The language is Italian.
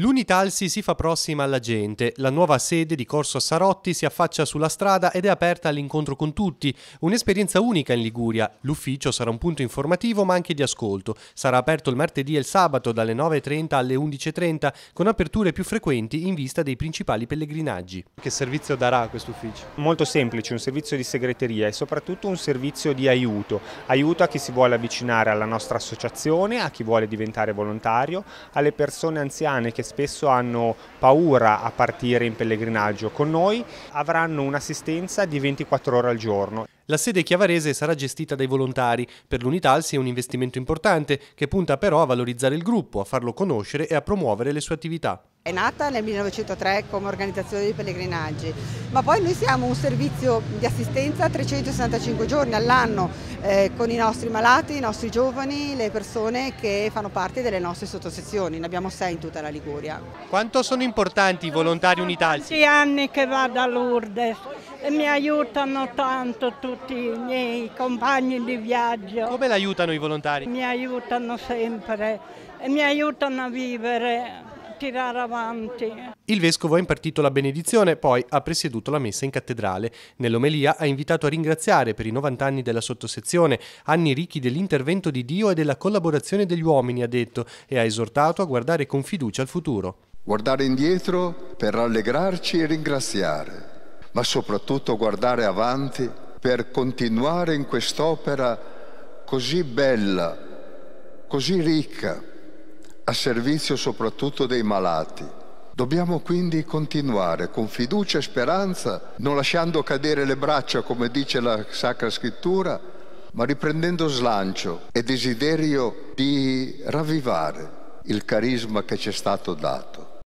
L'Unitalsi si fa prossima alla gente, la nuova sede di Corso Sarotti si affaccia sulla strada ed è aperta all'incontro con tutti, un'esperienza unica in Liguria, l'ufficio sarà un punto informativo ma anche di ascolto, sarà aperto il martedì e il sabato dalle 9.30 alle 11.30 con aperture più frequenti in vista dei principali pellegrinaggi. Che servizio darà questo ufficio? Molto semplice, un servizio di segreteria e soprattutto un servizio di aiuto, aiuto a chi si vuole avvicinare alla nostra associazione, a chi vuole diventare volontario, alle persone anziane che spesso hanno paura a partire in pellegrinaggio. Con noi avranno un'assistenza di 24 ore al giorno. La sede chiavarese sarà gestita dai volontari. Per l'Unitalsi è un investimento importante che punta però a valorizzare il gruppo, a farlo conoscere e a promuovere le sue attività è nata nel 1903 come organizzazione di pellegrinaggi, ma poi noi siamo un servizio di assistenza 365 giorni all'anno eh, con i nostri malati, i nostri giovani, le persone che fanno parte delle nostre sottosezioni, ne abbiamo sei in tutta la Liguria. Quanto sono importanti i volontari unitari? Tanti anni che vado a Lourdes e mi aiutano tanto tutti i miei compagni di viaggio. Come l'aiutano i volontari? Mi aiutano sempre e mi aiutano a vivere tirare avanti. Il vescovo ha impartito la benedizione, poi ha presieduto la messa in cattedrale. Nell'omelia ha invitato a ringraziare per i 90 anni della sottosezione, anni ricchi dell'intervento di Dio e della collaborazione degli uomini, ha detto, e ha esortato a guardare con fiducia al futuro. Guardare indietro per rallegrarci e ringraziare, ma soprattutto guardare avanti per continuare in quest'opera così bella, così ricca, a servizio soprattutto dei malati. Dobbiamo quindi continuare con fiducia e speranza, non lasciando cadere le braccia come dice la Sacra Scrittura, ma riprendendo slancio e desiderio di ravvivare il carisma che ci è stato dato.